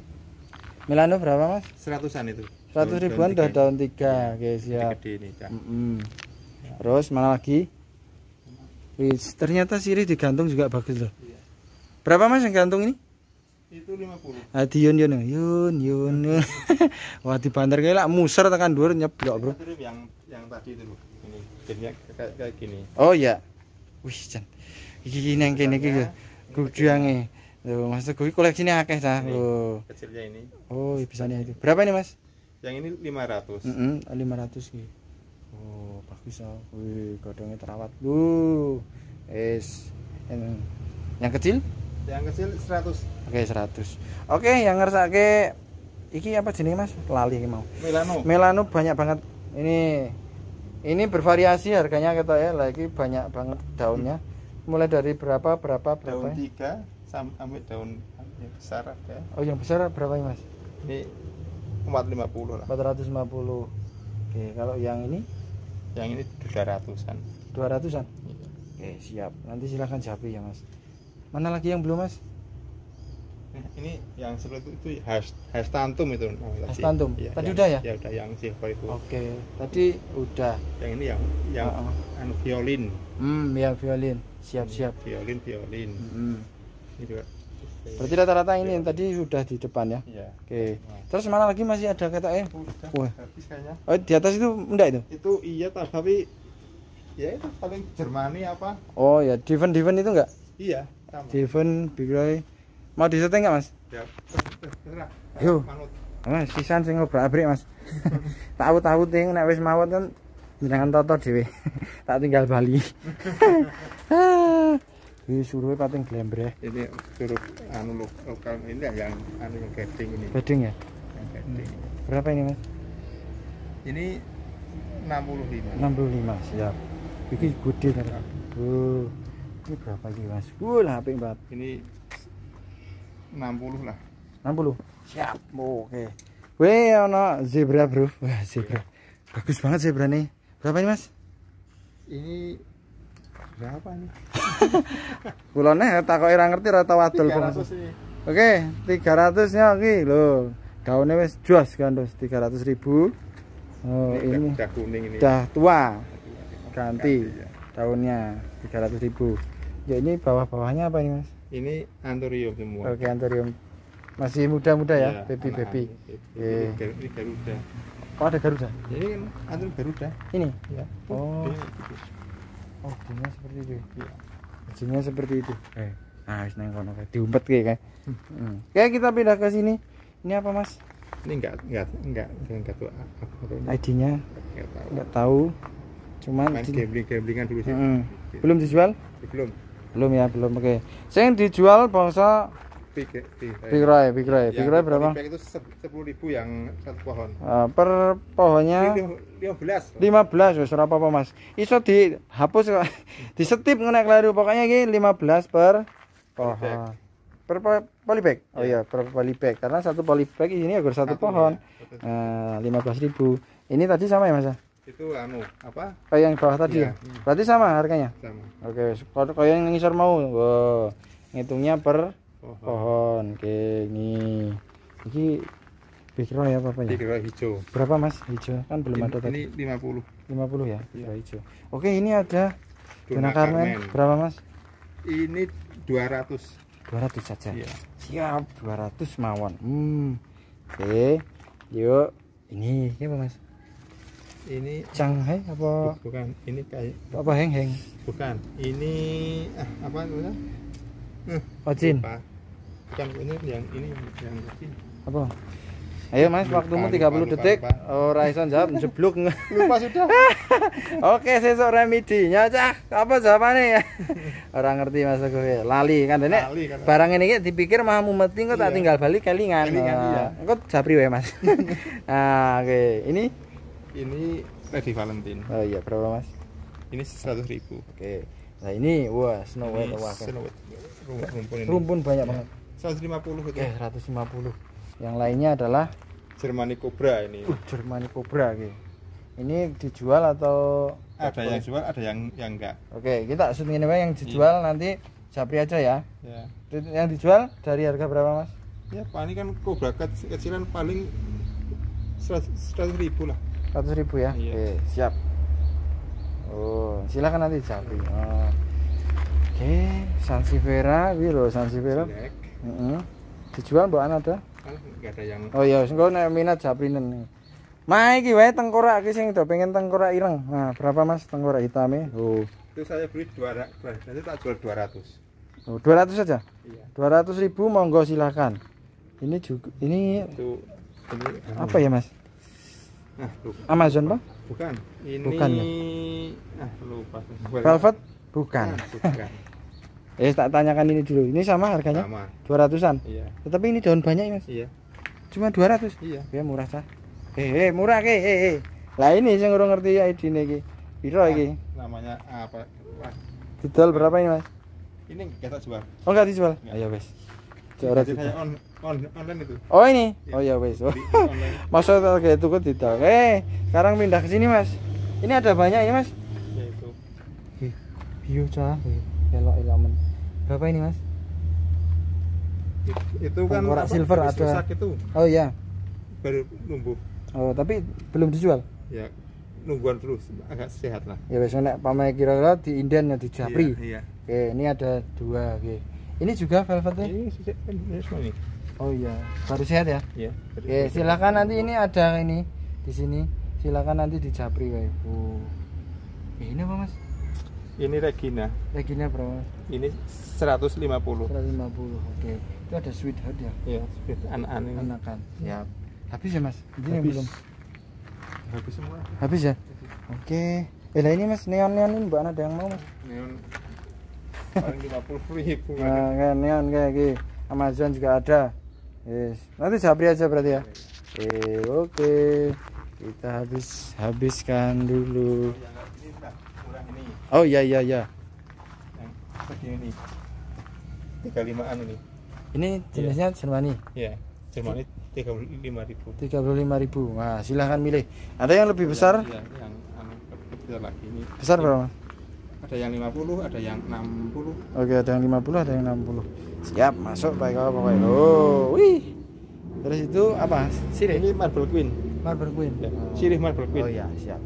Milano berapa, Mas? 100-an itu. 100 ribuan udah daun 3. Iya, Oke, siap. Terus mana lagi? Wih, ternyata sirih digantung juga bagus loh. Iya. Berapa Mas yang gantung ini? Itu 50. Ah, di yun yun yun. yun Wah, di bandar kayaknya lah muser tekan dhuwur nyeblok, Bro. Yang yang tadi itu, Bro. Jadinya kayak gini. Oh iya. Wih, gini yang nang kene iki ya. Gudhange. gue Mas koleksi koleksine akeh sah Oh, Kecilnya ini. Oh, iya, nih itu. Berapa ini, Mas? Yang ini lima ratus mm ratus 500 Oh, bagus oh Wih, godongnya terawat. Uh. Es. Yang, kecil? Yang kecil 100. Oke, okay, 100. Oke, okay, yang ke iki apa jenis Mas? Lali mau. Melano. Melano banyak banget ini ini bervariasi harganya kata ya lagi banyak banget daunnya mulai dari berapa berapa berapa daun ya? tiga sampai ambil daun yang besar ada oh yang besar berapa ini mas ini 450 lah 450 oke kalau yang ini yang ini 200an 200an iya. oke siap nanti silahkan jabi ya mas mana lagi yang belum mas ini yang seperti itu, itu has, has tantum itu has tadi. tantum ya, tadi yang, udah ya ya udah yang silver itu oke tadi udah yang ini yang yang uh -uh. violin hmm ya violin siap hmm, siap violin violin hmm. ini juga berarti rata-rata ini yang tadi sudah di depan ya, ya. oke okay. terus mana lagi masih ada kata eh wah habis kayaknya oh di atas itu enggak itu itu iya tapi ya itu paling Jermani apa oh ya Diven Diven itu enggak iya sama. Diven Bigray Mau di setting nggak mas? Ya. Yo. Mas, sisan sing ngobrak-abrik mas. Tahu-tahu ting nek wis mawon kan jangan toto dhewe. tak tinggal Bali. Ah. Ini suruh pating glembre. Ini suruh anu lokal ini yang anu yang gading ini. Gading ya? Yang gading. Hmm. Berapa ini mas? Ini 65. 65 siap. Ini gede kan? Bu. Iya. Ini berapa ini mas? Bu lah apik mbak Ini 60 lah. 60. Siap. Oh, Oke. Okay. Weh, ono zebra, Bro. Wah, zebra. Yeah. Bagus banget zebra nih. Berapa ini, Mas? Ini berapa nih? Kulone ya, takoki ora ngerti ora tau wadul Oke, 300 nya okay, iki lho. Daunnya wis jos kan, gandos 300 ribu Oh, ini, ini udah kuning ini. Udah tua. Ganti, Ganti ya. daunnya 300 Ya ini bawah-bawahnya apa ini, Mas? ini anthurium semua oke okay, anthurium masih muda-muda ya, ya baby anak baby ini, ini garuda oh ada garuda ini kan anthurium garuda ini ya oh oh bunga seperti itu Iya. bunga seperti itu eh nah nang kono diumpet kayak hmm. hmm. kayak kita pindah ke sini ini apa mas ini enggak enggak enggak enggak tahu ID-nya enggak tahu. Enggak tahu. Cuman, Cuman gambling gamblingan dulu sih. Hmm. Belum dijual? Belum belum ya belum oke okay. sing dijual bangsa big rai big rai big rai iya, berapa itu sepuluh ribu yang satu pohon uh, per pohonnya lima belas lima belas wes apa apa mas iso dihapus di setip ngenek lari pokoknya ini lima belas per pohon per polybag oh iya. iya per polybag karena satu polybag ini agar satu, satu pohon iya. nah, lima belas ribu ini tadi sama ya mas ya itu anu apa kayak yang bawah tadi iya, ya, ya? berarti sama harganya sama oke kalau kayak yang ngisor mau wow. ngitungnya per pohon, pohon. gini ini Bikro ya apa ya? Bikro hijau. Berapa Mas hijau? Kan belum ini, ada tadi. Ini 50. 50 ya, Iya. ya. hijau. Oke, ini ada Dona Carmen. Berapa Mas? Ini dua ratus dua ratus saja. Iya. Siap, ratus mawon. Hmm. Oke. Yuk, ini ini apa Mas? ini Shanghai apa bukan ini kayak apa heng heng bukan ini ah, apa namanya eh, hmm, ojin lupa. ini yang ini yang ojin apa Ayo mas, lupa, waktumu 30 lupa, detik. Lupa, lupa. Oh, Raison jawab jeblok. lupa sudah. Oke, sesok remedinya cah. Apa jawabannya ya? Orang ngerti Mas aku ya. Lali kan ini kan. Barang ini dipikir mah mati kok tak iya. tinggal balik kelingan. Kelingan iya. Kok japri Mas. nah, oke. Ini ini Lady Valentine. Oh iya, berapa Mas? Ini 100 ribu Oke. Nah, ini wah Snow White wah. Snow White. Rumpun, rumpun, ini. rumpun banyak ya. banget. 150 itu. Eh, 150. Yang lainnya adalah Germani Cobra ini. Uh, Germani Cobra Oke. Ini dijual atau ada yang jual, ada yang yang enggak. Oke, kita shooting ini yang iya. dijual iya. nanti Japri aja ya. ya. Yang dijual dari harga berapa, Mas? Ya, paling kan cobra kecilan paling seratus ribu lah. 100 ribu ya iya. oke siap oh silakan nanti cari iya. oh. oke Sansevieria wiro Sansevieria mm -hmm. dijual mbak Ana ada oh iya engko nek minat japrinen Mai iki wae tengkorak iki sing do pengen tengkorak ireng. Nah, berapa Mas tengkorak hitamnya? Oh. Itu saya beli 200, nanti tak jual 200. Oh, 200 saja? Iya. 200.000 monggo silakan. Ini juga ini itu ini apa ya Mas? Ah, Amazon pak? Bukan. Ini bukan, ya? ah, lupa. Velvet? Bukan. Nah, bukan. eh, tak tanyakan ini dulu. Ini sama harganya? Sama. 200-an. Iya. Tetapi ini daun banyak, Mas. Iya. Cuma ratus. Iya. Ya murah sah. Eh, Hehe he, murah ke, eh, eh, eh. Lah ini saya ngurung ngerti ya ini iki. Piro lagi. Ah, namanya apa? Didol berapa ini, Mas? Ini kita jual. Oh, enggak dijual. Ayo, wes orang kita. online itu. Oh ini. Ya. Oh ya wes. Oh. Maksudnya kayak itu kok tidak. Eh, sekarang pindah ke sini, Mas. Ini ada banyak ini, Mas. Ya itu. view cah. Elok elemen. Berapa ini, Mas? Itu kan korak silver ada. Itu. Oh iya. Baru tumbuh. Oh, tapi belum dijual. Ya, nungguan terus agak sehat lah. Ya wes nek pamane kira-kira di inden ya di Japri. Iya, iya. Oke, ini ada dua, oke. Ini juga velvetnya? Kan, ini Oh iya, baru sehat ya? Iya. Oke, silakan nanti ini ada ini di sini. Silakan nanti japri ya Ibu. oh. ini apa Mas? Ini Regina. Regina berapa? Ini 150. 150. Oke. Okay. Itu ada sweetheart ya? Iya, sweetheart anak-anak ini. Anakan. ya Habis ya, Mas? Ini Habis. belum. Habis semua. Habis ya? Oke. Okay. Eh, ini Mas, neon-neon ini Mbak ada yang mau Mas? Neon paling 50 ribu nah, kan, kan, kayak gini Amazon juga ada yes. nanti Japri aja berarti ya eh, oke okay. kita habis habiskan dulu oh iya iya iya ini 35an ini ini jenisnya yeah. Jermani iya yeah. Jermani 35.000 35.000 nah silahkan milih ada yang lebih iya, besar iya, yang, yang, yang besar lagi ini besar berapa ada yang 50 ada yang 60 oke ada yang 50 ada yang 60 siap masuk baik apa pokoknya oh wih terus itu apa sirih ini marble queen marble queen ya. sirih marble queen oh iya siap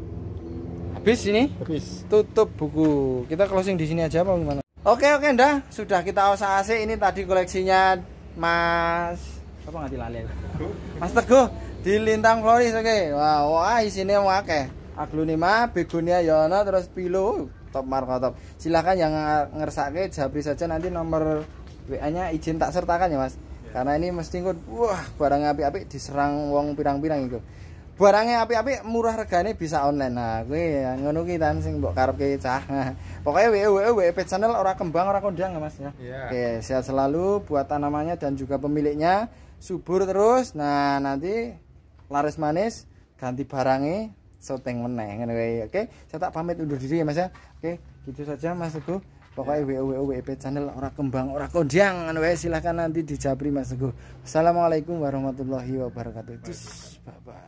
habis ini habis tutup buku kita closing di sini aja apa gimana oke oke dah sudah kita osa AC ini tadi koleksinya mas apa nggak dilalui mas teguh di lintang floris oke okay. wow wah isinya wakeh Aglunima, begonia yono terus pilu top oh, top. silahkan yang ngeresake jabri saja nanti nomor WA nya izin tak sertakan ya mas yeah. karena ini mesti ngut wah barangnya api-api diserang wong pirang-pirang itu barangnya api-api murah regane bisa online nah gue ya ngono ki tan sing mbok karepke cah nah, pokoknya WA e, WA e, WA e, channel ora kembang ora kondang ya mas ya yeah. oke sehat selalu buat tanamannya dan juga pemiliknya subur terus nah nanti laris manis ganti barangnya syuting meneh Oke, saya tak pamit undur diri ya Mas ya. Oke, gitu saja Mas Teguh. Pokoknya yeah. WO WIP e channel ora kembang ora kondang oke? silahkan nanti dijabri Mas Teguh. Assalamualaikum warahmatullahi wabarakatuh. Bye bye.